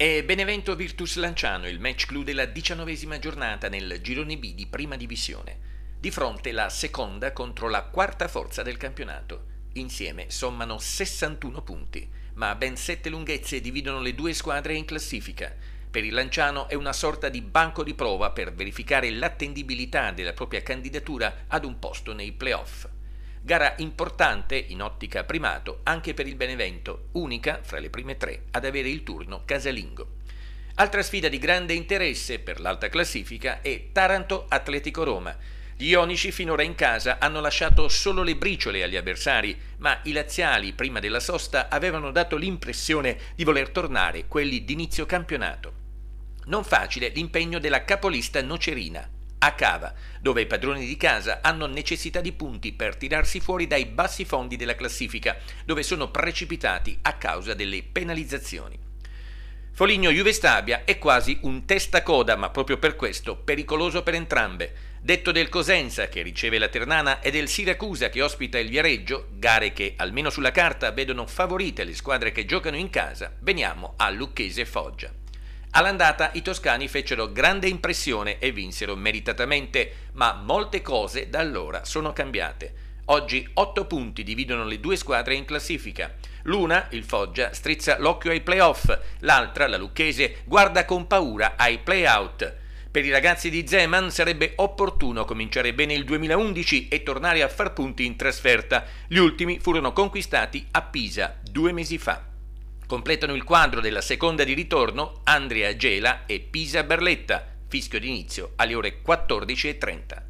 È Benevento Virtus Lanciano il match clou della diciannovesima giornata nel girone B di prima divisione. Di fronte la seconda contro la quarta forza del campionato. Insieme sommano 61 punti, ma ben sette lunghezze dividono le due squadre in classifica. Per il Lanciano è una sorta di banco di prova per verificare l'attendibilità della propria candidatura ad un posto nei playoff. Gara importante in ottica primato anche per il Benevento, unica fra le prime tre ad avere il turno casalingo. Altra sfida di grande interesse per l'alta classifica è Taranto-Atletico Roma. Gli ionici finora in casa hanno lasciato solo le briciole agli avversari, ma i laziali prima della sosta avevano dato l'impressione di voler tornare quelli d'inizio campionato. Non facile l'impegno della capolista Nocerina, a Cava, dove i padroni di casa hanno necessità di punti per tirarsi fuori dai bassi fondi della classifica, dove sono precipitati a causa delle penalizzazioni. Foligno Juve Stabia è quasi un testacoda, ma proprio per questo pericoloso per entrambe. Detto del Cosenza che riceve la Ternana e del Siracusa che ospita il Viareggio, gare che almeno sulla carta vedono favorite le squadre che giocano in casa, veniamo a Lucchese Foggia. All'andata i toscani fecero grande impressione e vinsero meritatamente, ma molte cose da allora sono cambiate. Oggi otto punti dividono le due squadre in classifica. L'una, il Foggia, strizza l'occhio ai playoff, l'altra, la Lucchese, guarda con paura ai playout. Per i ragazzi di Zeman sarebbe opportuno cominciare bene il 2011 e tornare a far punti in trasferta. Gli ultimi furono conquistati a Pisa due mesi fa. Completano il quadro della seconda di ritorno Andrea Gela e Pisa Berletta, fischio d'inizio alle ore 14.30.